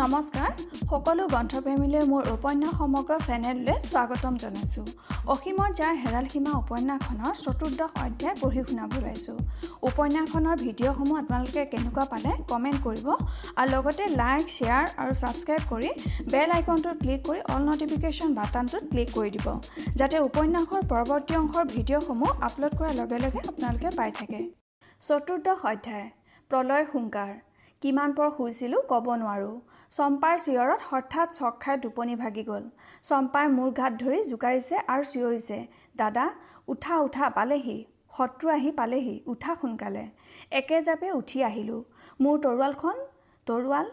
নমস্কাৰ সকলো গ্ৰন্থপ্ৰেমীলৈ মোৰ উপন্যাস সমগ্ৰ চেনেললৈ স্বাগতম জনাইছোঁ অসীমত যাৰ হেৰাল সীমা উপন্যাসখনৰ চতুৰ্দশ অধ্যায় পঢ়ি শুনাব লৈছোঁ উপন্যাসখনৰ ভিডিঅ'সমূহ আপোনালোকে কেনেকুৱা পালে কমেণ্ট কৰিব আৰু লগতে লাইক শ্বেয়াৰ আৰু ছাবস্ক্ৰাইব কৰি বেল আইকনটোত ক্লিক কৰি অল নটিফিকেশ্যন বাটনটোত ক্লিক কৰি দিব যাতে উপন্যাসৰ পৰৱৰ্তী অংশৰ ভিডিঅ'সমূহ আপলোড কৰাৰ লগে লগে আপোনালোকে পাই থাকে চতুৰ্দশ অধ্যায় প্ৰলয় হুংকাৰ কিমান পৰ শুইছিলোঁ ক'ব নোৱাৰোঁ চম্পাৰ চিঞৰত হঠাৎ চক খাই টোপনি ভাগি গ'ল চম্পাৰ মূৰ গাত ধৰি জোকাৰিছে আৰু চিঞৰিছে দাদা উঠা উঠা পালেহি শত্ৰু আহি পালেহি উঠা সোনকালে একেজাপে উঠি আহিলোঁ মোৰ তৰোৱালখন তৰোৱাল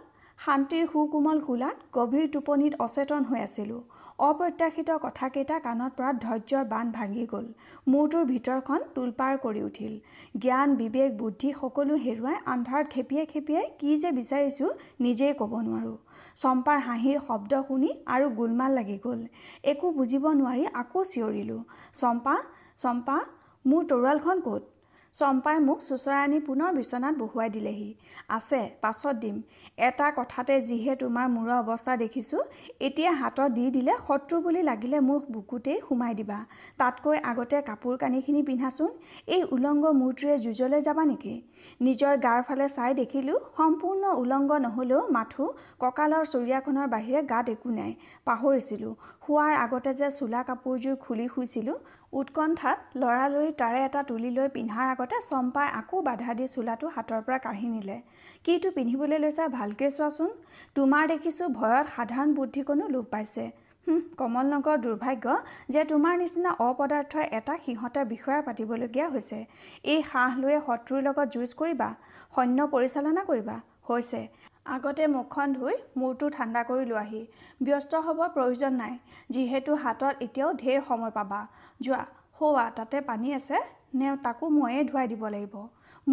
শান্তিৰ সুকোমল কোলাত গভীৰ টোপনিত অচেতন হৈ আছিলোঁ অপ্ৰত্যাশিত কথাকেইটা কাণত পৰাত ধৈৰ্যৰ বান্ধ ভাঙি গ'ল মূৰটোৰ ভিতৰখন তোলপাৰ কৰি উঠিল জ্ঞান বিবেক বুদ্ধি সকলো হেৰুৱাই আন্ধাৰত খেপিয়াই খেপিয়াই কি যে বিচাৰিছোঁ নিজেই ক'ব নোৱাৰোঁ চম্পাৰ হাঁহিৰ শব্দ শুনি আৰু গোলমাল লাগি গ'ল একো বুজিব নোৱাৰি আকৌ চিঞৰিলোঁ চম্পা চম্পা মোৰ তৰোৱালখন ক'ত চম্পাই মোক আনি পুনৰ বিচনাত বহুৱাই দিলেহি আছে পাছত দিম এটা কথাতে যিহে তোমাৰ মূৰৰ অৱস্থা দেখিছোঁ এতিয়া হাতত দি দিলে শত্ৰু বুলি লাগিলে মোক বুকুতেই সোমাই দিবা তাতকৈ আগতে কাপোৰ কানিখিনি পিন্ধাচোন এই উলংগ মূৰটোৰে যুঁজলৈ যাবা নেকি নিজৰ গাৰ ফালে চাই দেখিলোঁ সম্পূৰ্ণ উলংগ নহ'লেও মাথো কঁকালৰ চৰিয়াখনৰ বাহিৰে গাত একো নাই পাহৰিছিলোঁ শোৱাৰ আগতে যে চোলা কাপোৰযোৰ খুলি শুইছিলোঁ উৎকণ্ঠাত লৰালৰি তাৰে এটা তুলি লৈ পিন্ধাৰ আগতে চম্পাই আকৌ বাধা দি চোলাটো হাতৰ পৰা কাঢ়ি নিলে কি কিটো পিন্ধিবলৈ লৈছা ভালকৈ চোৱাচোন তোমাৰ দেখিছোঁ ভয়ত সাধাৰণ বুদ্ধিকণো লোপ পাইছে কমল নগৰ দুৰ্ভাগ্য যে তোমাৰ নিচিনা অপদাৰ্থ এটা সিহঁতে বিষয়া পাতিবলগীয়া হৈছে এই হাঁহ লৈয়ে শত্ৰুৰ লগত যুঁজ কৰিবা সৈন্য পৰিচালনা কৰিবা হৈছে আগতে মুখখন ধুই মূৰটো ঠাণ্ডা কৰি লোৱাহি ব্যস্ত হ'ব প্ৰয়োজন নাই যিহেতু হাতত এতিয়াও ঢেৰ সময় পাবা যোৱা সৌৱা তাতে পানী আছে নে তাকো ময়ে ধুৱাই দিব লাগিব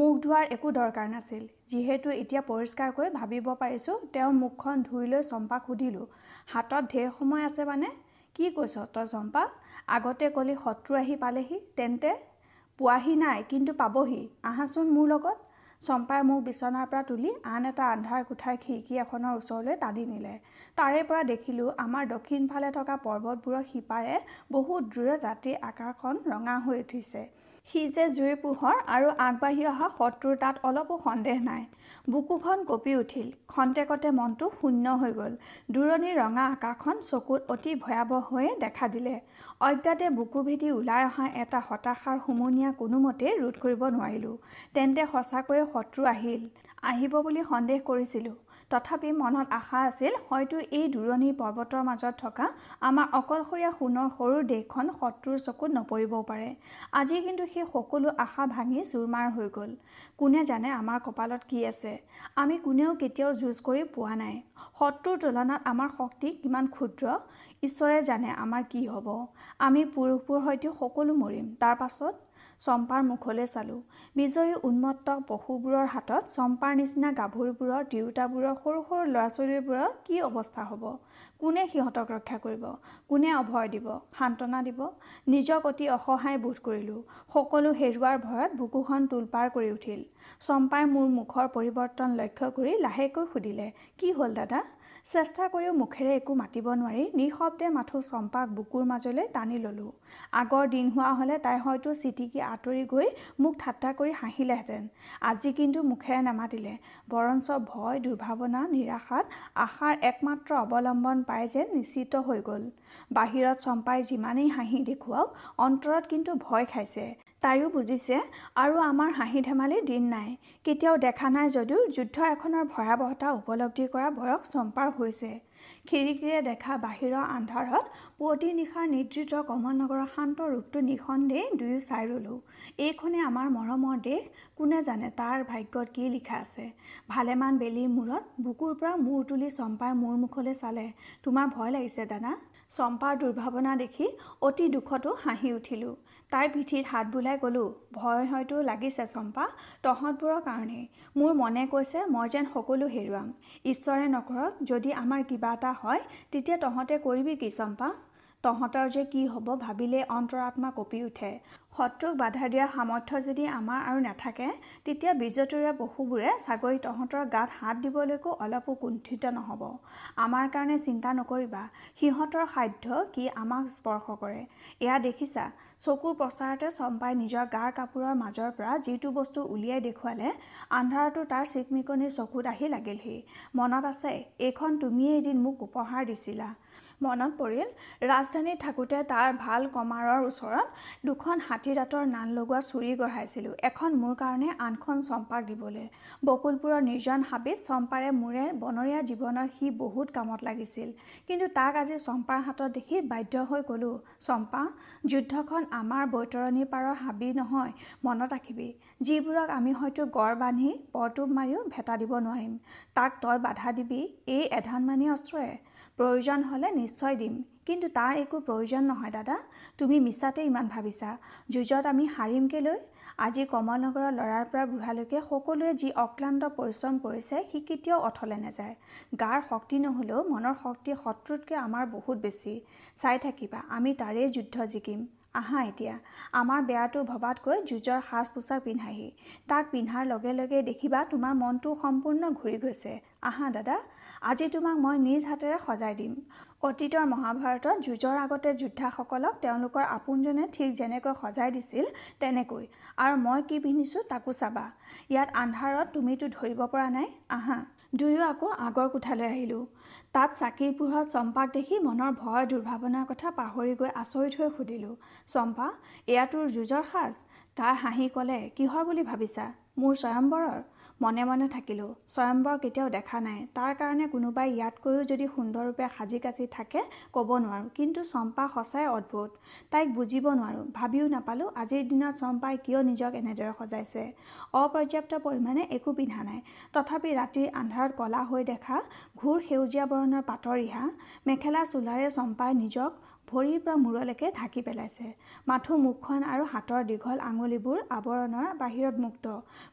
মুখ ধোৱাৰ একো দৰকাৰ নাছিল যিহেতু এতিয়া পৰিষ্কাৰকৈ ভাবিব পাৰিছোঁ তেওঁ মুখখন ধুই লৈ চম্পাক সুধিলোঁ হাতত ঢেৰ সময় আছে মানে কি কৈছ তই চম্পা আগতে ক'লি শত্ৰু আহি পালেহি তেন্তে পোৱাহি নাই কিন্তু পাবহি আহাচোন মোৰ লগত চম্পাই মোক বিচনাৰ পৰা তুলি আন এটা আন্ধাৰ কোঠাৰ খিৰিকী এখনৰ ওচৰলৈ টানি নিলে তাৰে পৰা দেখিলোঁ আমাৰ দক্ষিণফালে থকা পৰ্বতবোৰৰ সিপাৰে বহুত দূৰত ৰাতিৰ আকাশখন ৰঙা হৈ উঠিছে সি যে জুইৰ পোহৰ আৰু আগবাঢ়ি অহা শত্ৰুৰ তাত অলপো সন্দেহ নাই বুকুখন কঁপি উঠিল খন্তেকতে মনটো শূন্য হৈ গ'ল দূৰণিৰ ৰঙা আকাশখন চকুত অতি ভয়াৱহ হৈয়ে দেখা দিলে অজ্ঞাতে বুকুভেদি ওলাই অহা এটা হতাশাৰ সুমনীয়া কোনোমতেই ৰোধ কৰিব নোৱাৰিলোঁ তেন্তে সঁচাকৈয়ে শত্ৰু আহিল আহিব বুলি সন্দেহ কৰিছিলোঁ তথাপি মনত আশা আছিল হয়তো এই দূৰণি পৰ্বতৰ মাজত থকা আমাৰ অকলশৰীয়া সোণৰ সৰু দেশখন শত্ৰুৰ চকুত নপৰিবও পাৰে আজি কিন্তু সেই সকলো আশা ভাঙি চুৰমাৰ হৈ গ'ল কোনে জানে আমাৰ কপালত কি আছে আমি কোনেও কেতিয়াও যুঁজ কৰি পোৱা নাই শত্ৰুৰ তুলনাত আমাৰ শক্তি কিমান ক্ষুদ্ৰ ঈশ্বৰে জানে আমাৰ কি হ'ব আমি পুৰুষবোৰ হয়তো সকলো মৰিম তাৰ পাছত চম্পাৰ মুখলৈ চালোঁ বিজয়ী উন্মত্ত পশুবোৰৰ হাতত চম্পাৰ নিচিনা গাভৰুবোৰৰ তিৰোতাবোৰৰ সৰু সৰু ল'ৰা ছোৱালীবোৰৰ কি অৱস্থা হ'ব কোনে সিহঁতক ৰক্ষা কৰিব কোনে অভয় দিব সান্তনা দিব নিজক অতি অসহায় বোধ কৰিলোঁ সকলো হেৰুৱাৰ ভয়ত বুকুখন তোলপাৰ কৰি উঠিল চম্পাই মোৰ মুখৰ পৰিৱৰ্তন লক্ষ্য কৰি লাহেকৈ সুধিলে কি হ'ল দাদা চেষ্টা কৰিও মুখেৰে একো মাতিব নোৱাৰি নিঃশব্দে মাথো চম্পাক বুকুৰ মাজলৈ টানি ললোঁ আগৰ দিন হোৱা হ'লে তাই হয়তো চিটিকি আঁতৰি গৈ মোক ঠাট্টা কৰি হাঁহিলেহেঁতেন আজি কিন্তু মুখেৰে নামাতিলে বৰঞ্চ ভয় দুৰ্ভাৱনা নিৰাশাত আশাৰ একমাত্ৰ অৱলম্বন পাই যেন নিশ্চিত হৈ গ'ল বাহিৰত চম্পাই যিমানেই হাঁহি দেখুৱাওক অন্তৰত কিন্তু ভয় খাইছে তাইও বুজিছে আৰু আমাৰ হাঁহি ধেমালি দিন নাই কেতিয়াও দেখা নাই যদিও যুদ্ধ এখনৰ ভয়াৱহতা উপলব্ধি কৰা বয়স চম্পাৰ হৈছে খিৰিকীৰে দেখা বাহিৰৰ আন্ধাৰত পুৱতি নিশাৰ নিদ্ৰিত কমলনগৰৰ শান্ত ৰূপটো নিঃসন্দেহ দুয়ো চাই ৰ'লোঁ এইখনে আমাৰ মৰমৰ দেশ কোনে জানে তাৰ ভাগ্যত কি লিখা আছে ভালেমান বেলিৰ মূৰত বুকুৰ পৰা মূৰ তুলি চম্পাই মূৰ মুখলৈ চালে তোমাৰ ভয় লাগিছে দাদা চম্পাৰ দুৰ্ভাৱনা দেখি অতি দুখতো হাঁহি উঠিলোঁ তাইৰ পিঠিত হাত বোলাই ক'লোঁ ভয় হয়তো লাগিছে চম্পা তহঁতবোৰৰ কাৰণেই মোৰ মনে কৈছে মই যেন সকলো হেৰুৱাম ঈশ্বৰে নকৰক যদি আমাৰ কিবা এটা হয় তেতিয়া তহঁতে কৰিবি কি চম্পা তহঁতৰ যে কি হ'ব ভাবিলেই অন্তৰাত্মা কঁপি উঠে শত্ৰুক বাধা দিয়াৰ সামৰ্থ্য যদি আমাৰ আৰু নাথাকে তেতিয়া বীজতৰীয়া পশুবোৰে চাকৰি তহঁতৰ গাত হাত দিবলৈকো অলপো কুণ্ঠিত নহ'ব আমাৰ কাৰণে চিন্তা নকৰিবা সিহঁতৰ সাধ্য কি আমাক স্পৰ্শ কৰে এয়া দেখিছা চকুৰ প্ৰচাৰতে চম্পাই নিজৰ গাৰ কাপোৰৰ মাজৰ পৰা যিটো বস্তু উলিয়াই দেখুৱালে আন্ধাৰটো তাৰ চিকমিকনিৰ চকুত আহি লাগিলহি মনত আছে এইখন তুমিয়েই এদিন মোক উপহাৰ দিছিলা মনত পৰিল ৰাজধানীত থাকোঁতে তাৰ ভাল কমাৰৰ ওচৰত দুখন হাতী দাঁতৰ নান লগোৱা চুৰি গঢ়াইছিলোঁ এখন মোৰ কাৰণে আনখন চম্পাক দিবলৈ বকুলপুৰৰ নিৰ্জন হাবিত চম্পাৰে মোৰে বনৰীয়া জীৱনৰ সি বহুত কামত লাগিছিল কিন্তু তাক আজি চম্পাৰ হাতত দেখি বাধ্য হৈ ক'লোঁ চম্পা যুদ্ধখন আমাৰ বৈতৰণী পাৰৰ হাবি নহয় মনত ৰাখিবি যিবোৰক আমি হয়তো গড় বান্ধি পৰটোপ মাৰিও ভেটা দিব নোৱাৰিম তাক তই বাধা দিবি এই এধানমানি অস্ত্ৰই প্ৰয়োজন হ'লে নিশ্চয় দিম কিন্তু তাৰ একো প্ৰয়োজন নহয় দাদা তুমি মিছাতে ইমান ভাবিছা যুঁজত আমি হাৰিমকে লৈ আজি কমলনগৰৰ ল'ৰাৰ পৰা বুঢ়ালৈকে সকলোৱে যি অক্লান্ত পৰিশ্ৰম কৰিছে সি কেতিয়াও অথলে নাযায় গাৰ শক্তি নহ'লেও মনৰ শক্তি শত্ৰুতকৈ আমাৰ বহুত বেছি চাই থাকিবা আমি তাৰেই যুদ্ধ জিকিম আহা এতিয়া আমাৰ বেয়াটো ভবাতকৈ যুঁজৰ সাজ পোছাক পিন্ধাহি তাক পিন্ধাৰ লগে লগে দেখিবা তোমাৰ মনটো সম্পূৰ্ণ ঘূৰি গৈছে আহা দাদা আজি তোমাক মই নিজ হাতেৰে সজাই দিম অতীতৰ মহাভাৰতত যুঁজৰ আগতে যোদ্ধাসকলক তেওঁলোকৰ আপোনজনে ঠিক যেনেকৈ সজাই দিছিল তেনেকৈ আৰু মই কি পিন্ধিছোঁ তাকো চাবা ইয়াত আন্ধাৰত তুমিতো ধৰিব পৰা নাই আহা দুয়ো আকৌ আগৰ কোঠালৈ আহিলোঁ তাত চাকিৰ পোহৰত চম্পাক দেখি মনৰ ভয় দুৰ্ভাৱনাৰ কথা পাহৰি গৈ আচৰিত হৈ সুধিলোঁ চম্পা এয়া তোৰ যুঁজৰ সাজ তাৰ হাঁহি ক'লে কিহৰ বুলি ভাবিছা মোৰ স্বয়ম্বৰৰ মনে মনে থাকিলোঁ স্বয়ম্বৰ কেতিয়াও দেখা নাই তাৰ কাৰণে কোনোবাই ইয়াতকৈও যদি সুন্দৰৰূপে সাজি কাচি থাকে ক'ব নোৱাৰোঁ কিন্তু চম্পা সঁচাই অদ্ভুত তাইক বুজিব নোৱাৰোঁ ভাবিও নাপালোঁ আজিৰ দিনত চম্পাই কিয় নিজক এনেদৰে সজাইছে অপৰ্যাপ্ত পৰিমাণে একো পিন্ধা নাই তথাপি ৰাতিৰ আন্ধাৰত ক'লা হৈ দেখা ঘূৰ সেউজীয়া বৰণৰ পাতৰ ৰিহা মেখেলা চোলাৰে চম্পাই নিজক ভৰিৰ পৰা মূৰলৈকে ঢাকি পেলাইছে মাথো মুখখন আৰু হাতৰ দীঘল আঙুলিবোৰ আৱৰণৰ বাহিৰত মুক্ত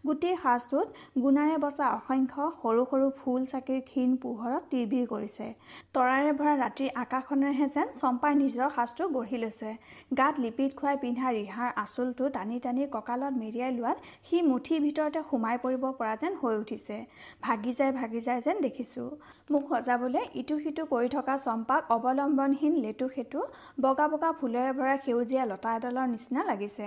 গোটেই সাজটোত গুণাৰে বচা অসংখ্য সৰু সৰু ফুল চাকিৰ ক্ষীণ পোহৰত তিৰবিৰ কৰিছে তৰাৰে ভৰা ৰাতিৰ আকাশখনেৰেহে যেন চম্পাই নিজৰ সাজটো গঢ়ি লৈছে গাত লিপিত খুৱাই পিন্ধা ৰিহাৰ আঁচলটো টানি টানি কঁকালত মেৰিয়াই লোৱাত সি মুঠিৰ ভিতৰতে সোমাই পৰিব পৰা যেন হৈ উঠিছে ভাগি যায় ভাগি যায় যেন দেখিছোঁ মোক সজাবলৈ ইটো সিটো কৰি থকা চম্পাক অৱলম্বনহীন লেটু সেতু বগা বগা ফুলেৰে ভৰা সেউজীয়া লতা এডালৰ নিচিনা লাগিছে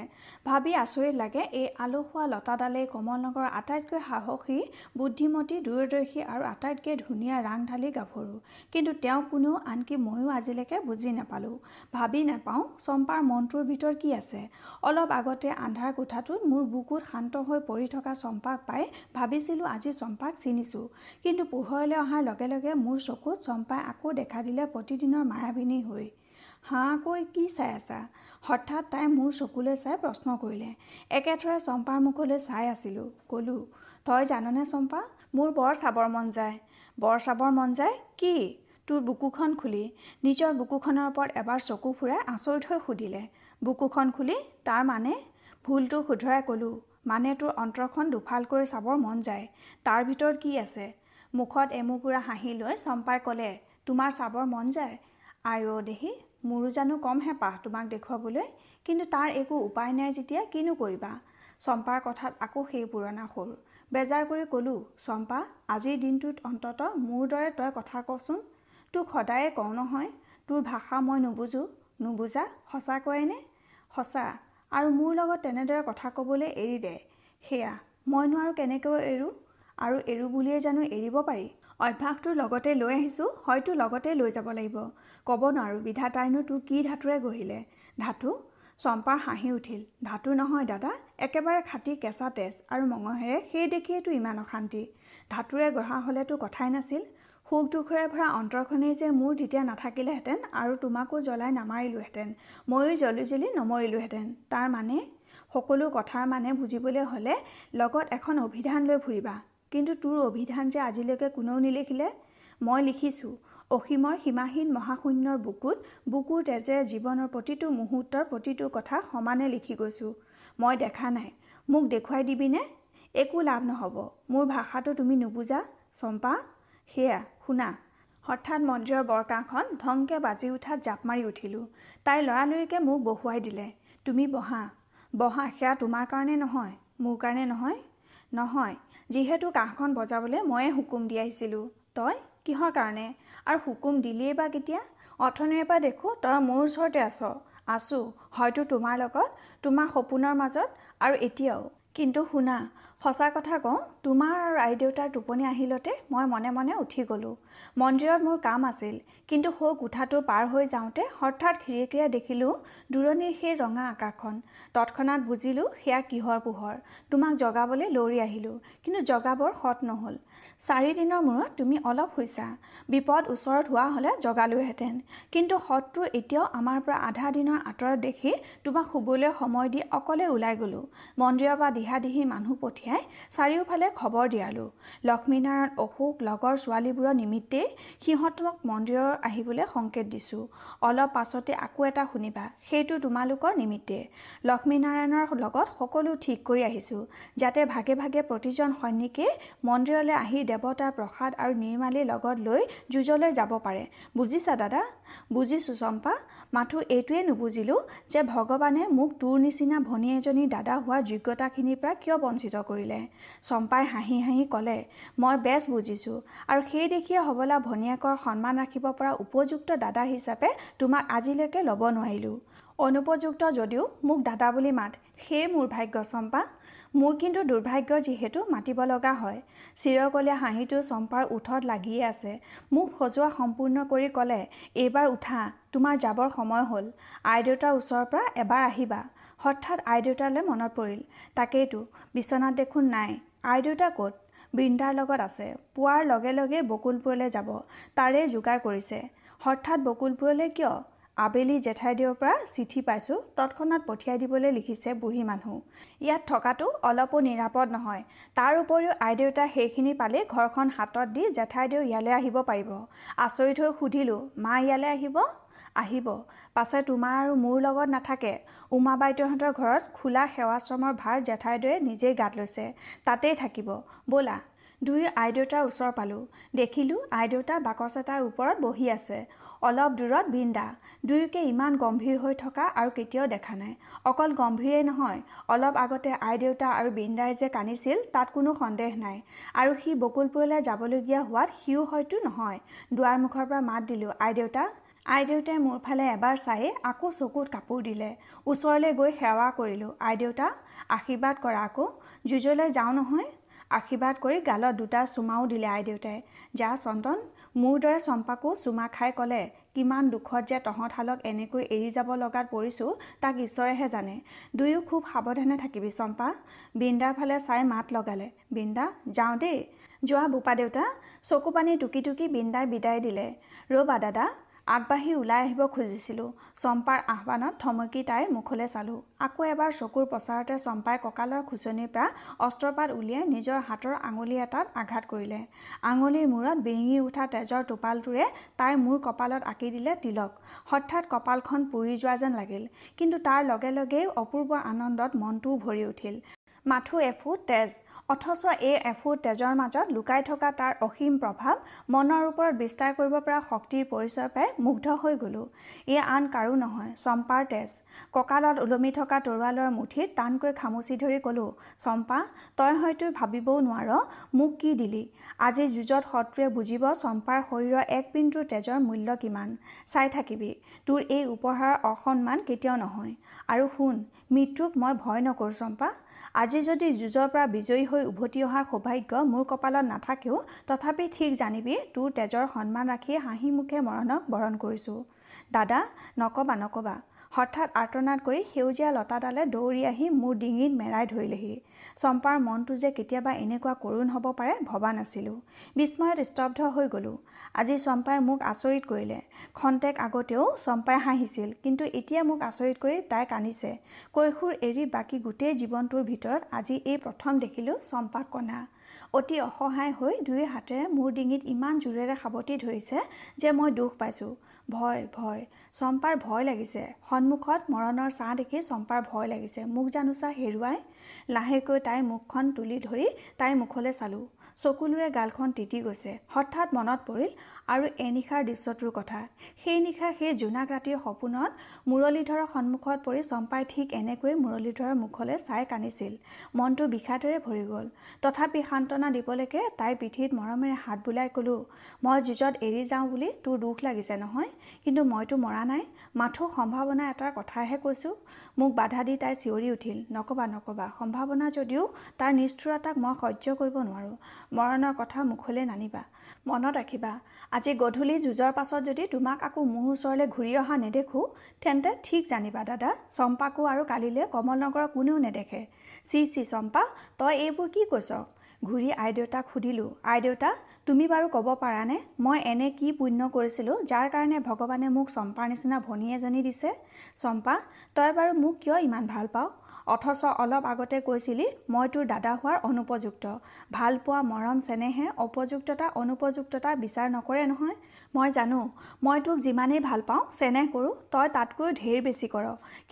ভাবি আচৰিত লাগে এই আলহুৱা লতাডালেই কমলনগৰৰ আটাইতকৈ সাহসী বুদ্ধিমতী দূৰদৰ্শী আৰু আটাইতকৈ ধুনীয়া ৰাং ঢালি গাভৰু কিন্তু তেওঁ কোনো আনকি ময়ো আজিলৈকে বুজি নাপালোঁ ভাবি নাপাওঁ চম্পাৰ মনটোৰ ভিতৰত কি আছে অলপ আগতে আন্ধাৰ কোঠাটোত মোৰ বুকুত শান্ত হৈ পৰি থকা চম্পাক পাই ভাবিছিলোঁ আজি চম্পাক চিনিছোঁ কিন্তু পোহৰলৈ অহাৰ লগে লগে মোৰ চকুত চম্পাই আকৌ দেখা দিলে প্ৰতিদিনৰ মায়াবিনী হৈ হাঁ কৈ কি চাই আছা হঠাৎ তাই মোৰ চকুলৈ চাই প্ৰশ্ন কৰিলে একেথৰে চম্পাৰ মুখলৈ চাই আছিলোঁ ক'লোঁ তই জাননে চম্পা মোৰ বৰ চাবৰ মন যায় বৰ চাবৰ মন যায় কি তোৰ বুকুখন খুলি নিজৰ বুকুখনৰ ওপৰত এবাৰ চকু ফুৰাই আচৰিত হৈ সুধিলে বুকুখন খুলি তাৰ মানে ভুলটো শুধৰাই ক'লোঁ মানে তোৰ অন্তৰখন দুফালকৈ চাবৰ মন যায় তাৰ ভিতৰত কি আছে মুখত এমুকুৰা হাঁহি লৈ চম্পাই ক'লে তোমাৰ চাবৰ মন যায় আয়ো দেহি মোৰো জানো কম হেঁপাহ তোমাক দেখুৱাবলৈ কিন্তু তাৰ একো উপায় নাই যেতিয়া কিনো কৰিবা চম্পাৰ কথাত আকৌ সেই পুৰণা সুৰ বেজাৰ কৰি ক'লোঁ চম্পা আজিৰ দিনটোত অন্তত মোৰ দৰে তই কথা কচোন তোক সদায়ে কওঁ নহয় তোৰ ভাষা মই নুবুজোঁ নুবুজা সঁচা সঁচাকৈয়েনে সঁচা আৰু মোৰ লগত তেনেদৰে কথা ক'বলৈ এৰি দে সেয়া মইনো আৰু কেনেকৈ এৰোঁ আৰু এৰোঁ বুলিয়েই জানো এৰিব পাৰি অভ্যাসটোৰ লগতে লৈ আহিছোঁ হয়তো লগতে লৈ যাব লাগিব ক'ব নোৱাৰোঁ বিধা তাইনো তোৰ কি ধাতুৰে গঢ়িলে ধাতু চম্পাৰ হাঁহি উঠিল ধাতু নহয় দাদা একেবাৰে খাটি কেঁচা তেজ আৰু মঙহেৰে সেই দেখিয়েইতো ইমান অশান্তি ধাতুৰে গঢ়া হ'লেতো কথাই নাছিল সুখ দুখেৰে ভৰা অন্তৰখনেই যে মোৰ তেতিয়া নাথাকিলেহেঁতেন আৰু তোমাকো জ্বলাই নামাৰিলোহেঁতেন ময়ো জ্বলি জ্বলি নমৰিলোহেঁতেন তাৰ মানে সকলো কথাৰ মানে বুজিবলৈ হ'লে লগত এখন অভিধান লৈ ফুৰিবা কিন্তু তোৰ অভিধান যে আজিলৈকে কোনেও নিলিখিলে মই লিখিছোঁ অসীমৰ সীমাহীন মহাশূন্যৰ বুকুত বুকুৰ তেজে জীৱনৰ প্ৰতিটো মুহূৰ্তৰ প্ৰতিটো কথা সমানে লিখি গৈছোঁ মই দেখা নাই মোক দেখুৱাই দিবিনে একো লাভ নহ'ব মোৰ ভাষাটো তুমি নুবুজা চম্পা সেয়া শুনা হঠাৎ মন্দিৰৰ বৰকাখন ধংকে বাজি উঠাত জাপ মাৰি উঠিলোঁ তাই লৰালৰিকৈ মোক বহুৱাই দিলে তুমি বহা বহা সেয়া তোমাৰ কাৰণে নহয় মোৰ কাৰণে নহয় নহয় যিহেতু কাঁহখন বজাবলৈ ময়ে হুকুম দি আহিছিলোঁ তই কিহৰ কাৰণে আৰু হুকুম দিলেই বা কেতিয়া অথনিৰে পৰা দেখোঁ তই মোৰ ওচৰতে আছ আছোঁ হয়তো তোমাৰ লগত তোমাৰ সপোনৰ মাজত আৰু এতিয়াও কিন্তু শুনা সঁচা কথা কওঁ তোমাৰ আৰু আইদেউতাৰ টোপনি আহিলতে মই মনে মনে উঠি গ'লোঁ মন্দিৰত মোৰ কাম আছিল কিন্তু সৌ কোঠাটো পাৰ হৈ যাওঁতে হঠাৎ খিৰিকিৰে দেখিলোঁ দূৰণিৰ সেই ৰঙা আকাশখন তৎক্ষণাত বুজিলোঁ সেয়া কিহৰ পোহৰ তোমাক জগাবলৈ লৰি আহিলোঁ কিন্তু জগাবৰ সৎ নহ'ল চাৰিদিনৰ মূৰত তুমি অলপ শুইছা বিপদ ওচৰত হোৱা হ'লে জগালোহেঁতেন কিন্তু শত্ৰু এতিয়াও আমাৰ পৰা আধা দিনৰ আঁতৰত দেখি তোমাক শুবলৈ সময় দি অকলে ওলাই গ'লোঁ মন্দিৰৰ পৰা দিহা দিহি মানুহ পঠিয়াই চাৰিওফালে খবৰ দিয়ালোঁ লক্ষ্মীনাৰায়ণ অশোক লগৰ ছোৱালীবোৰৰ নিমিত্তেই সিহঁতক মন্দিৰৰ আহিবলৈ সংকেত দিছোঁ অলপ পাছতে আকৌ এটা শুনিবা সেইটো তোমালোকৰ নিমিত্তে লক্ষ্মীনাৰায়ণৰ লগত সকলো ঠিক কৰি আহিছোঁ যাতে ভাগে ভাগে প্ৰতিজন সৈনিকেই মন্দিৰলৈ আহি দেৱতাৰ প্ৰসাদ আৰু নিৰ্মালীৰ লগত লৈ যুঁজলৈ যাব পাৰে বুজিছা দাদা বুজিছোঁ চম্পা মাথো এইটোৱে নুবুজিলোঁ যে ভগৱানে মোক তোৰ নিচিনা ভনী এজনী দাদা হোৱা যোগ্যতাখিনিৰ পৰা কিয় বঞ্চিত কৰিলে চম্পাই হাঁহি হাঁহি ক'লে মই বেচ বুজিছোঁ আৰু সেইদেখিয়ে হ'বলা ভনীয়েকৰ সন্মান ৰাখিব পৰা উপযুক্ত দাদা হিচাপে তোমাক আজিলৈকে ল'ব নোৱাৰিলোঁ অনুপযুক্ত যদিও মোক দাদা বুলি মাত সেয়ে মোৰ ভাগ্য চম্পা মোৰ কিন্তু দুৰ্ভাগ্য যিহেতু মাতিব লগা হয় চিৰকলীয়া হাঁহিটো চম্পাৰ উঠত লাগিয়ে আছে মোক সজোৱা সম্পূৰ্ণ কৰি ক'লে এইবাৰ উঠা তোমাৰ যাবৰ সময় হ'ল আইদেউতাৰ ওচৰৰ পৰা এবাৰ আহিবা হঠাৎ আইদেউতালৈ মনত পৰিল তাকেইতো বিচনাত দেখোন নাই আইদেউতা ক'ত বৃন্দাৰ লগত আছে পোৱাৰ লগে লগে বকুলপুৰলৈ যাব তাৰে যোগাৰ কৰিছে হঠাৎ বকুলপুৰলৈ কিয় আবেলি জেঠাইদেউৰ পৰা চিঠি পাইছোঁ তৎক্ষণাত পঠিয়াই দিবলৈ লিখিছে বুঢ়ী মানুহ ইয়াত থকাটো অলপো নিৰাপদ নহয় তাৰ উপৰিও আইদেউতাই সেইখিনি পালেই ঘৰখন হাতত দি জেঠাইদেউ ইয়ালৈ আহিব পাৰিব আচৰিত হৈ সুধিলোঁ মা ইয়ালৈ আহিব আহিব পাছে তোমাৰ আৰু মোৰ লগত নাথাকে উমা বাইদেউহঁতৰ ঘৰত খোলা সেৱাশ্ৰমৰ ভাৰ জেঠাইদেৱে নিজেই গাত লৈছে তাতেই থাকিব ব'লা দুয়ো আইদেউতাৰ ওচৰ পালোঁ দেখিলোঁ আইদেউতা বাকচ এটাৰ ওপৰত বহি আছে অলপ দূৰত বৃন্দা দুয়োকে ইমান গম্ভীৰ হৈ থকা আৰু কেতিয়াও দেখা নাই অকল গম্ভীৰেই নহয় অলপ আগতে আইদেউতা আৰু বৃন্দাই যে কান্দিছিল তাত কোনো সন্দেহ নাই আৰু সি বকুলপুৰলৈ যাবলগীয়া হোৱাত সিও হয়তো নহয় দুৱাৰ মুখৰ পৰা মাত দিলোঁ আইদেউতা আইদেউতাই মোৰ ফালে এবাৰ চাই আকৌ চকুত কাপোৰ দিলে ওচৰলৈ গৈ সেৱা কৰিলোঁ আইদেউতা আশীৰ্বাদ কৰা আকৌ যুঁজলৈ যাওঁ নহয় আশীৰ্বাদ কৰি গালত দুটা চুমাও দিলে আইদেউতাই যা চন্দন মোৰ দৰে চম্পাকো চুমা খাই ক'লে কিমান দুখত যে তহঁতশালক এনেকৈ এৰি যাব লগাত পৰিছোঁ তাক ঈশ্বৰেহে জানে দুয়ো খুব সাৱধানে থাকিবি চম্পা বৃন্দাৰ ফালে চাই মাত লগালে বৃন্দা যাওঁ দেই যোৱা বোপা দেউতা চকু পানী টুকি টুকি বৃন্দাই বিদায় দিলে ৰ'বা দাদা আগবাঢ়ি ওলাই আহিব খুজিছিলোঁ চম্পাৰ আহ্বানত থমকি তাইৰ মুখলৈ চালোঁ আকৌ এবাৰ চকুৰ পচাৰতে চম্পাই কঁকালৰ খুচনিৰ পৰা অস্ত্ৰপাত উলিয়াই নিজৰ হাতৰ আঙুলি এটাত আঘাত কৰিলে আঙুলিৰ মূৰত বিৰিঙি উঠা তেজৰ টোপালটোৰে তাইৰ মূৰ কপালত আঁকি দিলে তিলক হঠাৎ কপালখন পুৰি যোৱা যেন লাগিল কিন্তু তাৰ লগে লগেই অপূৰ্ব আনন্দত মনটোও ভৰি উঠিল মাথো এফু তেজ অথচ এই এফু তেজৰ মাজত লুকাই থকা তাৰ অসীম প্ৰভাৱ মনৰ ওপৰত বিস্তাৰ কৰিব পৰা শক্তিৰ পৰিচয় পাই মুগ্ধ হৈ গ'লোঁ ই আন কাৰো নহয় চম্পাৰ তেজ কঁকালত ওলমি থকা তৰোৱালৰ মুঠিত টানকৈ খামুচি ধৰি ক'লোঁ চম্পা তই হয়তো ভাবিবও নোৱাৰ মোক কি দিলি আজি যুঁজত শত্ৰুৱে বুজিব চম্পাৰ শৰীৰৰ এক পিণ্টোৰ তেজৰ মূল্য কিমান চাই থাকিবি তোৰ এই উপহাৰৰ অসন্মান কেতিয়াও নহয় আৰু শুন মৃত্যুক মই ভয় নকৰোঁ চম্পা আজি যদি যুঁজৰ পৰা বিজয়ী হৈ উভতি অহাৰ সৌভাগ্য মোৰ কপালত নাথাকেও তথাপি ঠিক জানিবি তোৰ তেজৰ সন্মান ৰাখি হাঁহিমুখে মৰণক বৰণ কৰিছোঁ দাদা নক'বা নক'বা হঠাৎ আৰ্তনাদ কৰি সেউজীয়া লতাডালে দৌৰি আহি মোৰ ডিঙিত মেৰাই ধৰিলেহি চম্পাৰ মনটো যে কেতিয়াবা এনেকুৱা কৰুণ হ'ব পাৰে ভবা নাছিলোঁ বিস্ময়ত স্তব্ধ হৈ গ'লোঁ আজি চম্পাই মোক আচৰিত কৰিলে খন্তেক আগতেও চম্পাই হাঁহিছিল কিন্তু এতিয়া মোক আচৰিত কৰি তাই কান্দিছে কৈশোৰ এৰি বাকী গোটেই জীৱনটোৰ ভিতৰত আজি এই প্ৰথম দেখিলোঁ চম্পাক কণা অতি অসহায় হৈ দুই হাতেৰে মোৰ ডিঙিত ইমান জোৰেৰে সাৱটি ধৰিছে যে মই দুখ পাইছোঁ ভয় ভয় চম্পাৰ ভয় লাগিছে সন্মুখত মৰণৰ ছাঁ দেখি চম্পাৰ ভয় লাগিছে মুখ জানোচা হেৰুৱাই লাহেকৈ তাইৰ মুখখন তুলি ধৰি তাইৰ মুখলৈ চালোঁ চকুলোৰে গালখন তিতি গৈছে হঠাৎ মনত পৰিল আৰু এনিশাৰ দৃশ্যটোৰ কথা সেই নিশা সেই জোনাক ৰাতিৰ সপোনত মুৰলীধৰৰ সন্মুখত পৰি চম্পাই ঠিক এনেকৈ মুৰলীধৰৰ মুখলৈ চাই কান্দিছিল মনটো বিষাদেৰে ভৰি গ'ল তথাপি সান্তনা দিবলৈকে তাইৰ পিঠিত মৰমেৰে হাত বোলাই ক'লোঁ মই যুঁজত এৰি যাওঁ বুলি তোৰ দুখ লাগিছে নহয় কিন্তু মইতো মৰা নাই মাথো সম্ভাৱনা এটাৰ কথাহে কৈছোঁ মোক বাধা দি তাই চিঞৰি উঠিল নক'বা নক'বা সম্ভাৱনা যদিও তাৰ নিষ্ঠুৰতাক মই সহ্য কৰিব নোৱাৰোঁ মৰণৰ কথা মুখলৈ নানিবা মনত ৰাখিবা আজি গধূলি যুঁজৰ পাছত যদি তোমাক আকৌ মোৰ ওচৰলৈ ঘূৰি অহা নেদেখোঁ তেন্তে ঠিক জানিবা দাদা চম্পাকো আৰু কালিলৈ কমল নগৰ কোনেও নেদেখে চি চি চম্পা তই এইবোৰ কি কৈছ ঘূৰি আইদেউতাক সুধিলোঁ আইদেউতা তুমি বাৰু ক'ব পাৰানে মই এনে কি পুণ্য কৰিছিলোঁ যাৰ কাৰণে ভগৱানে মোক চম্পাৰ নিচিনা ভনী এজনী দিছে চম্পা তই বাৰু মোক কিয় ইমান ভাল পাওঁ অথচ অলপ আগতে কৈছিলি মই তোৰ দাদা হোৱাৰ অনুপযুক্ত ভাল পোৱা মৰম চেনেহে অপযুক্ততা অনুপযুক্ততা বিচাৰ নকৰে নহয় মই জানো মই তোক যিমানেই ভাল পাওঁ চেনেহ কৰোঁ তই তাতকৈও ঢেৰ বেছি কৰ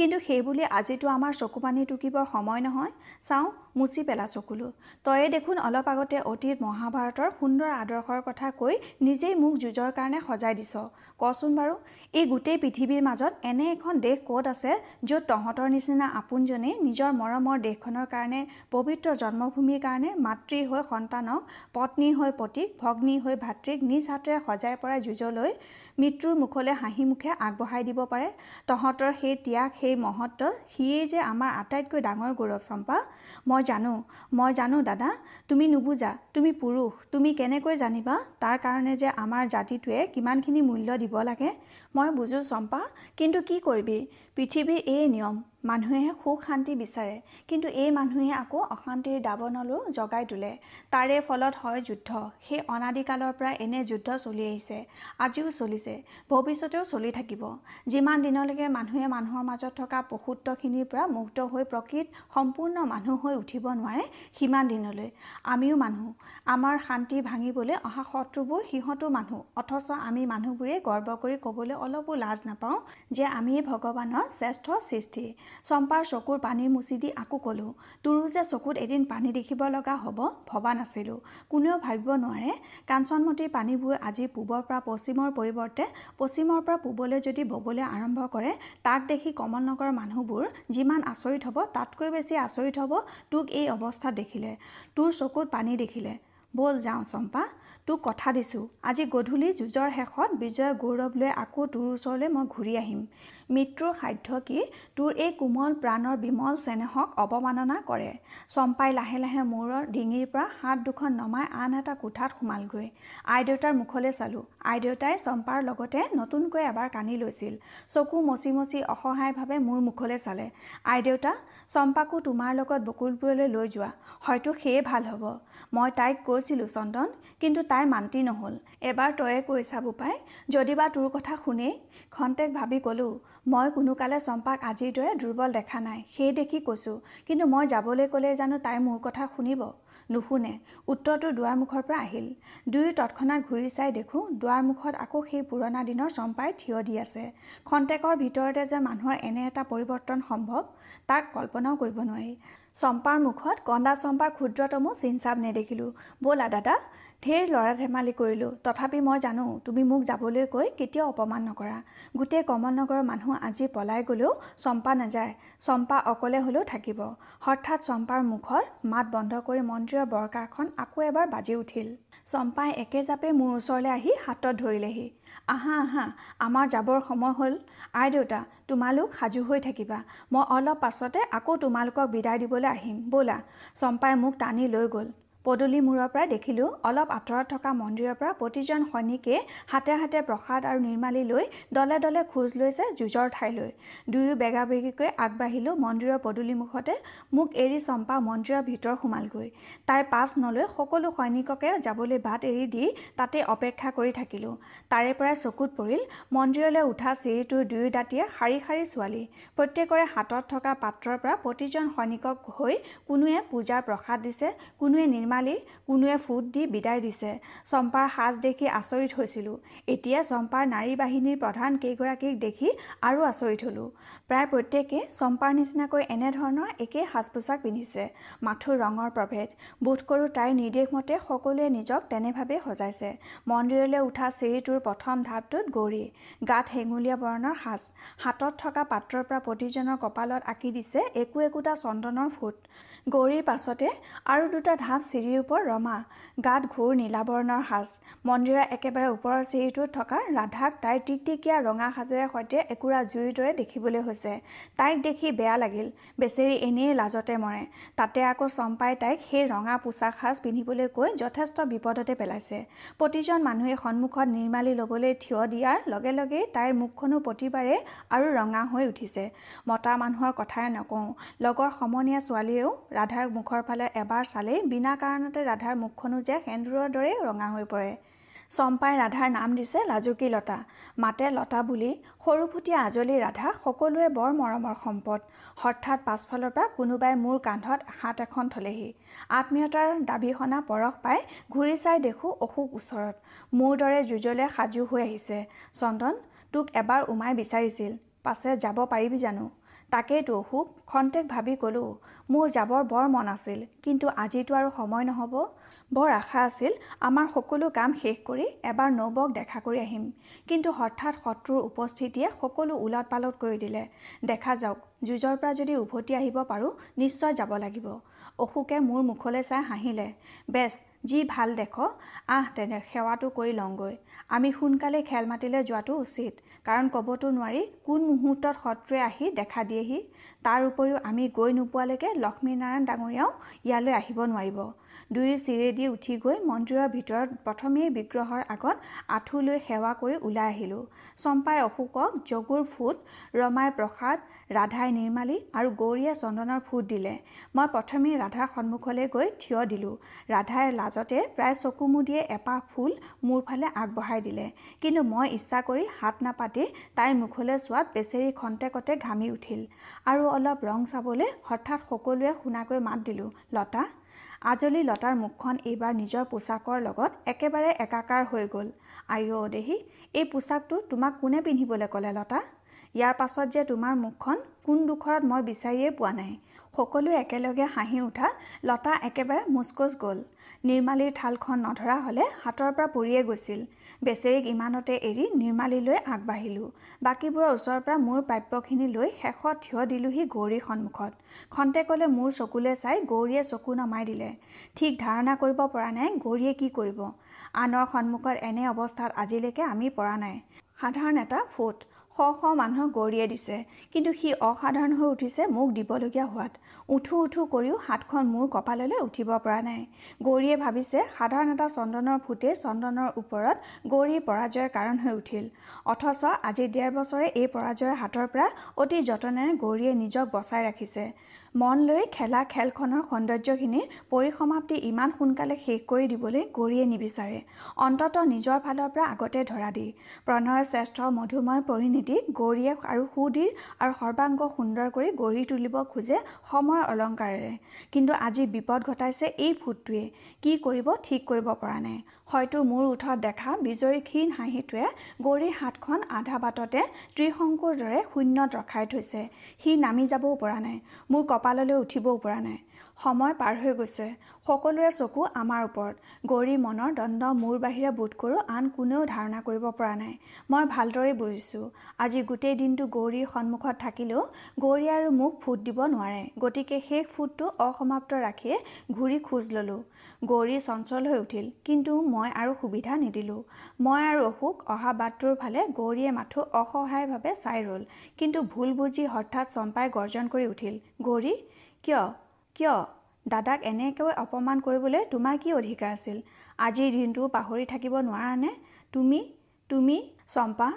কিন্তু সেইবুলি আজিতো আমাৰ চকু পানী টুকিবৰ সময় নহয় চাওঁ মুচি পেলা চকুলো তয়ে দেখোন অলপ আগতে অতীত মহাভাৰতৰ সুন্দৰ আদৰ্শৰ কথা কৈ নিজেই মোক যুঁজৰ কাৰণে সজাই দিছ কচোন বাৰু এই গোটেই পৃথিৱীৰ মাজত এনে এখন দেশ ক'ত আছে য'ত তহঁতৰ নিচিনা আপোনজনে নিজৰ মৰমৰ দেশখনৰ কাৰণে পবিত্ৰ জন্মভূমিৰ কাৰণে মাতৃ হৈ সন্তানক পত্নী হৈ পতিক ভগ্নী হৈ ভাতৃক নিজ হাতেৰে সজাই পৰাই যুঁজলৈ মৃত্যুৰ মুখলৈ মুখে আগবঢ়াই দিব পাৰে তহঁতৰ সেই ত্যাগ সেই মহত্ব সিয়েই যে আমাৰ আটাইতকৈ ডাঙৰ গৌৰৱ চম্পা মই জানো মই জানো দাদা তুমি নুবুজা তুমি পুৰুষ তুমি কেনেকৈ জানিবা তাৰ কাৰণে যে আমাৰ জাতিটোৱে কিমানখিনি মূল্য দিব লাগে মই বুজো চম্পা কিন্তু কি কৰিবি পৃথিৱীৰ এই নিয়ম মানুহে সুখ শান্তি বিচাৰে কিন্তু এই মানুহে আকৌ অশান্তিৰ দাবনলৈও জগাই তোলে তাৰে ফলত হয় যুদ্ধ সেই অনাদিকালৰ পৰা এনে যুদ্ধ চলি আহিছে আজিও চলিছে ভৱিষ্যতেও চলি থাকিব যিমান দিনলৈকে মানুহে মানুহৰ মাজত থকা পশুত্বখিনিৰ পৰা মুক্ত হৈ প্ৰকৃত সম্পূৰ্ণ মানুহ হৈ উঠিব নোৱাৰে সিমান দিনলৈ আমিও মানুহ আমাৰ শান্তি ভাঙিবলৈ অহা শত্ৰুবোৰ সিহঁতো মানুহ অথচ আমি মানুহবোৰে গৰ্ব কৰি ক'বলৈ অলপো লাজ নাপাওঁ যে আমি ভগৱানৰ শ্ৰেষ্ঠ সৃষ্টি চম্পাৰ চকুৰ পানী মুচি দি আকৌ ক'লোঁ তোৰো যে চকুত এদিন পানী দেখিব লগা হ'ব ভবা নাছিলোঁ কোনেও ভাবিব নোৱাৰে কাঞ্চনমতীৰ পানীবোৰ আজি পূবৰ পৰা পশ্চিমৰ পৰিৱৰ্তে পশ্চিমৰ পৰা পূবলৈ যদি ব'বলৈ আৰম্ভ কৰে তাক দেখি কমলনগৰৰ মানুহবোৰ যিমান আচৰিত হ'ব তাতকৈ বেছি আচৰিত হ'ব তোক এই অৱস্থাত দেখিলে তোৰ চকুত পানী দেখিলে ব'ল যাওঁ চম্পা তোক কথা দিছোঁ আজি গধূলি যুঁজৰ শেষত বিজয় গৌৰৱ লৈ আকৌ তোৰ ওচৰলৈ মই ঘূৰি আহিম মৃত্যুৰ সাধ্য কি তোৰ এই কোমল প্ৰাণৰ বিমল চেনেহক অৱমাননা কৰে চম্পাই লাহে লাহে মূৰৰ ডিঙিৰ পৰা হাত দুখন নমাই আন এটা কোঠাত সোমালগৈ আইদেউতাৰ মুখলৈ চালোঁ আইদেউতাই চম্পাৰ লগতে নতুনকৈ এবাৰ কানি লৈছিল চকু মচি মচি অসহায়ভাৱে মোৰ মুখলৈ চালে আইদেউতা চম্পাকো তোমাৰ লগত বকুলপুৰলৈ লৈ যোৱা হয়তো সেয়ে ভাল হ'ব মই তাইক কৈছিলোঁ চন্দন কিন্তু তাই মান্তি নহ'ল এবাৰ তয়ে কৈ চাব পাই যদি বা তোৰ কথা শুনে খন্তেক ভাবি ক'লোঁ মই কোনো কালে চম্পাক আজিৰ দৰে দুৰ্বল দেখা নাই সেই দেখি কৈছোঁ কিন্তু মই যাবলৈ ক'লে জানো তাই মোৰ কথা শুনিব নুশুনে উত্তৰটো দুৱাৰমুখৰ পৰা আহিল দুয়ো তৎক্ষণাত ঘূৰি চাই দেখোঁ দুৱাৰ মুখত আকৌ সেই পুৰণা দিনৰ চম্পাই থিয় দি আছে খন্তেকৰ ভিতৰতে যে মানুহৰ এনে এটা পৰিৱৰ্তন সম্ভৱ তাক কল্পনাও কৰিব নোৱাৰি চম্পাৰ মুখত কন্দা চম্পাৰ ক্ষুদ্ৰতমো চিনচাপ নেদেখিলোঁ ব'লা দাদা ঢেৰ ল'ৰা ধেমালি কৰিলোঁ তথাপি মই জানো তুমি মোক যাবলৈ কৈ কেতিয়াও অপমান নকৰা গোটেই কমল নগৰৰ মানুহ আজি পলাই গ'লেও চম্পা নাযায় চম্পা অকলে হ'লেও থাকিব হঠাৎ চম্পাৰ মুখত মাত বন্ধ কৰি মন্ত্ৰীৰ বৰকাখন আকৌ এবাৰ বাজি উঠিল চম্পাই একেজাপে মোৰ ওচৰলৈ আহি হাতত ধৰিলেহি আহা আহা আমাৰ যাবৰ সময় হ'ল আই দেউতা তোমালোক সাজু হৈ থাকিবা মই অলপ পাছতে আকৌ তোমালোকক বিদায় দিবলৈ আহিম ব'লা চম্পাই মোক টানি লৈ গ'ল পদূলি মূৰৰ পৰা দেখিলোঁ অলপ আঁতৰত থকা মন্দিৰৰ পৰা প্ৰতিজন সৈনিকে হাতে হাতে প্ৰসাদ আৰু নিৰ্মালি লৈ দলে দলে খোজ লৈছে যুঁজৰ ঠাইলৈ দুয়ো বেগা বেগীকৈ আগবাঢ়িলোঁ মন্দিৰৰ পদূলিমুখতে মোক এৰি চম্পা মন্দিৰৰ ভিতৰ সোমালগৈ তাইৰ পাছ নলৈ সকলো সৈনিককে যাবলৈ বাট এৰি দি তাতে অপেক্ষা কৰি থাকিলোঁ তাৰে পৰাই চকুত পৰিল মন্দিৰলৈ উঠা চিৰিটোৰ দুয়ো দাঁতিয়ে শাৰী শাৰী ছোৱালী প্ৰত্যেকৰে হাতত থকা পাত্ৰৰ পৰা প্ৰতিজন সৈনিকক হৈ কোনোৱে পূজাৰ প্ৰসাদ দিছে কোনোৱে নিৰ্মাণ ধেমালি কোনোৱে ফুট দি বিদায় দিছে চম্পাৰ সাজ দেখি আচৰিত হৈছিলোঁ এতিয়া চম্পাৰ নাৰী বাহিনীৰ প্ৰধান কেইগৰাকীক দেখি আৰু আচৰিত হ'লোঁ প্ৰায় প্ৰত্যেকেই চম্পাৰ নিচিনাকৈ এনেধৰণৰ একেই সাজ পোছাক পিন্ধিছে মাথো ৰঙৰ প্ৰভেদ বোধ কৰোঁ তাইৰ নিৰ্দেশ মতে সকলোৱে নিজক তেনেভাৱে সজাইছে মন্দিৰলৈ উঠা চিৰিটোৰ প্ৰথম ধাপটোত গৌৰী গাত হেঙুলীয়া বৰণৰ সাজ হাতত থকা পাত্ৰৰ পৰা প্ৰতিজনৰ কপালত আঁকি দিছে একো একোটা চন্দনৰ ফুট গৌৰীৰ পাছতে আৰু দুটা ঢাপ চিৰিৰ ওপৰত ৰমা গাত ঘূৰ নীলা বৰণৰ সাজ মন্দিৰৰ একেবাৰে ওপৰৰ চিৰিটোত থকা ৰাধাক তাইৰ টিকটিকীয়া ৰঙা সাজেৰে সৈতে একোৰা জুইৰ দৰে দেখিবলৈ হৈছে তাইক দেখি বেয়া লাগিল বেচেৰী এনেই লাজতে মৰে তাতে আকৌ চম্পাই তাইক সেই ৰঙা পোচাক সাজ পিন্ধিবলৈ কৈ যথেষ্ট বিপদতে পেলাইছে প্ৰতিজন মানুহে সন্মুখত নিৰ্মালি ল'বলৈ থিয় দিয়াৰ লগে লগেই তাইৰ মুখখনো প্ৰতিবাৰে আৰু ৰঙা হৈ উঠিছে মতা মানুহৰ কথাই নকওঁ লগৰ সমনীয়া ছোৱালীয়েও ৰাধাৰ মুখৰ ফালে এবাৰ চালেই বিনা কাৰণতে ৰাধাৰ মুখখনো যে সেন্দুৰৰ দৰেই ৰঙা হৈ পৰে চম্পাই ৰাধাৰ নাম দিছে লাজুকী লতা মাতে লতা বুলি সৰুফুটীয়া আজলি ৰাধা সকলোৱে বৰ মৰমৰ সম্পদ হঠাৎ পাছফালৰ পৰা কোনোবাই মোৰ কান্ধত হাত এখন থলেহি আত্মীয়তাৰ দাবী শুনা পৰশ পাই ঘূৰি চাই দেখোঁ অসুখ ওচৰত মোৰ দৰে যুঁজলৈ সাজু হৈ আহিছে চন্দন তোক এবাৰ উমাই বিচাৰিছিল পাছে যাব পাৰিবি জানো তাকেইতো খুব খন্তেক ভাবি ক'লো মোৰ যাবৰ বৰ মন আছিল কিন্তু আজিতো আৰু সময় নহ'ব বৰ আশা আছিল আমাৰ সকলো কাম শেষ কৰি এবাৰ নবক দেখা কৰি আহিম কিন্তু হঠাৎ শত্ৰুৰ উপস্থিতিয়ে সকলো ওলট পালট কৰি দিলে দেখা যাওক যুঁজৰ পৰা যদি উভতি আহিব পাৰোঁ নিশ্চয় যাব লাগিব অশোকে মোৰ মুখলৈ চাই হাঁহিলে বেছ যি ভাল দেখ আহ তেনে সেৱাটো কৰি লওঁগৈ আমি সোনকালে খেল মাতিলৈ যোৱাটো উচিত কাৰণ ক'বতো নোৱাৰি কোন মুহূৰ্তত শত্ৰুৱে আহি দেখা দিয়েহি তাৰ উপৰিও আমি গৈ নোপোৱালৈকে লক্ষ্মীনাৰায়ণ ডাঙৰীয়াও ইয়ালৈ আহিব নোৱাৰিব দুই চিৰেদি উঠি গৈ মন্দিৰৰ ভিতৰত প্ৰথমেই বিগ্ৰহৰ আগত আঁঠু লৈ সেৱা কৰি ওলাই আহিলোঁ চম্পাই অশোকক জগুৰ ফুট ৰমাই প্ৰসাদ ৰাধাই নিৰ্মালী আৰু গৌৰীয়ে চন্দনৰ ফুট দিলে মই প্ৰথমেই ৰাধাৰ সন্মুখলৈ গৈ থিয় দিলোঁ ৰাধাই লাজতে প্ৰায় চকু মুদিয়ে এপাহ ফুল মোৰ ফালে আগবঢ়াই দিলে কিন্তু মই ইচ্ছা কৰি হাত নাপাতি তাইৰ মুখলৈ চোৱাত বেচেৰি খন্তেকতে ঘামি উঠিল আৰু অলপ ৰং চাবলৈ হঠাৎ সকলোৱে শুনাকৈ মাত দিলোঁ লতা আজলি লতাৰ মুখখন এইবাৰ নিজৰ পোচাকৰ লগত একেবাৰে একাকাৰ হৈ গ'ল আইঅ' দেহি এই পোচাকটো তোমাক কোনে পিন্ধিবলৈ ক'লে লতা ইয়াৰ পাছত যে তোমাৰ মুখখন কোন ডোখৰত মই বিচাৰিয়ে পোৱা নাই সকলোৱে একেলগে হাঁহি উঠা লতা একেবাৰে মুচকোচ গ'ল নিৰ্মালীৰ থালখন নধৰা হ'লে হাতৰ পৰা পৰিয়ে গৈছিল বেচেৰীক ইমানতে এৰি নিৰ্মালীলৈ আগবাঢ়িলোঁ বাকীবোৰৰ ওচৰৰ পৰা মোৰ প্ৰাপ্যখিনি লৈ শেষত থিয় দিলোঁহি গৌৰীৰ সন্মুখত খন্তেকলৈ মোৰ চকুলৈ চাই গৌৰীয়ে চকু নমাই দিলে ঠিক ধাৰণা কৰিব পৰা নাই গৌৰীয়ে কি কৰিব আনৰ সন্মুখত এনে অৱস্থাত আজিলৈকে আমি পৰা নাই সাধাৰণ এটা ফোট শ শ মানুহক গৌৰিয়ে দিছে কিন্তু সি অসাধাৰণ হৈ উঠিছে মোক দিবলগীয়া হোৱাত উঠো উঠো কৰিও হাতখন মোৰ কপাললৈ উঠিব পৰা নাই গৌৰীয়ে ভাবিছে সাধাৰণ এটা চন্দনৰ ফুটে চন্দনৰ ওপৰত গৌৰীৰ পৰাজয়ৰ কাৰণ হৈ উঠিল অথচ আজি ডেৰ বছৰে এই পৰাজয়ৰ হাতৰ পৰা অতি যতনেৰে গৌৰীয়ে নিজক বচাই ৰাখিছে মন লৈ খেলা খেলখনৰ সৌন্দৰ্যখিনি পৰিসমাপ্তি ইমান সোনকালে শেষ কৰি দিবলৈ গৌৰীয়ে নিবিচাৰে অন্ততঃ নিজৰ ফালৰ পৰা আগতে ধৰা দি প্ৰণয়ৰ শ্ৰেষ্ঠ মধুময় পৰিণীতি গৌৰীয়ে আৰু সুদৃঢ় আৰু সৰ্বাংগ সুন্দৰ কৰি গঢ়ি তুলিব খোজে সময় অলংকাৰেৰে কিন্তু আজি বিপদ ঘটাইছে এই ফুটটোৱে কি কৰিব ঠিক কৰিব পৰা নাই হয়তো মোৰ ওঠত দেখা বিজয়ী ক্ষীণ হাঁহিটোৱে গৌৰীৰ হাতখন আধা বাটতে ত্ৰিশংকুৰ দৰে শূন্যত ৰখাই থৈছে সি নামি যাবও পৰা নাই মোৰ কপাললৈ উঠিবও পৰা নাই সময় পাৰ হৈ গৈছে সকলোৰে চকু আমাৰ ওপৰত গৌৰী মনৰ দণ্ড মোৰ বাহিৰে বোধ কৰোঁ আন কোনেও ধাৰণা কৰিব পৰা নাই মই ভালদৰে বুজিছোঁ আজি গোটেই দিনটো গৌৰীৰ সন্মুখত থাকিলেও গৌৰী আৰু মোক ফুট দিব নোৱাৰে গতিকে সেই ফুটটো অসমাপ্ত ৰাখিয়ে ঘূৰি খোজ ল'লোঁ গৌৰী চঞ্চল হৈ উঠিল কিন্তু মই আৰু সুবিধা নিদিলোঁ মই আৰু অশোক অহা বাটটোৰ ফালে গৌৰীয়ে মাথো অসহায়ভাৱে চাই ৰ'ল কিন্তু ভুল বুজি হঠাৎ চম্পাই গৰ্জন কৰি উঠিল গৌৰী কিয় কিয় দাদাক এনেকৈ অপমান কৰিবলৈ তোমাৰ কি অধিকাৰ আছিল আজিৰ দিনটো পাহৰি থাকিব নোৱাৰা নে তুমি তুমি চম্পা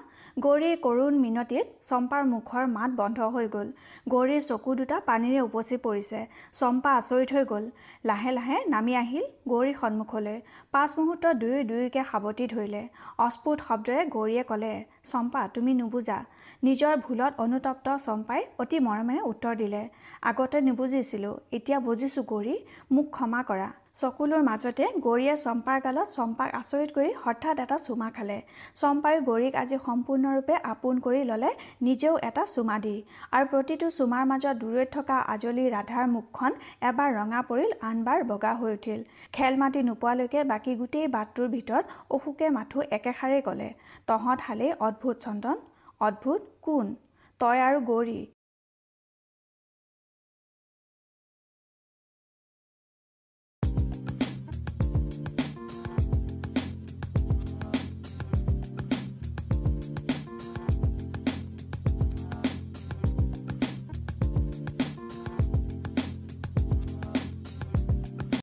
গৌৰীৰ কৰুণ মিনতিত চম্পাৰ মুখৰ মাত বন্ধ হৈ গ'ল গৌৰীৰ চকু দুটা পানীৰে উপচি পৰিছে চম্পা আচৰিত হৈ গ'ল লাহে লাহে নামি আহিল গৌৰীৰ সন্মুখলৈ পাঁচ মুহূৰ্ত দুয়ো দুয়োকে সাৱটি ধৰিলে অস্ফুট শব্দৰে গৌৰীয়ে ক'লে চম্পা তুমি নুবুজা নিজৰ ভুলত অনুতপ্ত চম্পাই অতি মৰমেৰে উত্তৰ দিলে আগতে নুবুজিছিলোঁ এতিয়া বুজিছোঁ গৌৰী মোক ক্ষমা কৰা চকুলোৰ মাজতে গৌৰীয়ে চম্পাৰ গালত চম্পাক আচৰিত কৰি হঠাৎ এটা চুমা খালে চম্পাই গৌৰীক আজি সম্পূৰ্ণৰূপে আপোন কৰি ল'লে নিজেও এটা চুমা দি আৰু প্ৰতিটো চুমাৰ মাজত দূৰৈত থকা আজলি ৰাধাৰ মুখখন এবাৰ ৰঙা পৰিল আনবাৰ বগা হৈ উঠিল খেল মাতি নোপোৱালৈকে বাকী গোটেই বাটটোৰ ভিতৰত অশোকে মাথো একেষাৰেই ক'লে তহঁত হালেই অদ্ভুত চন্দন অদ্ভুত কোন তই আৰু গৌৰী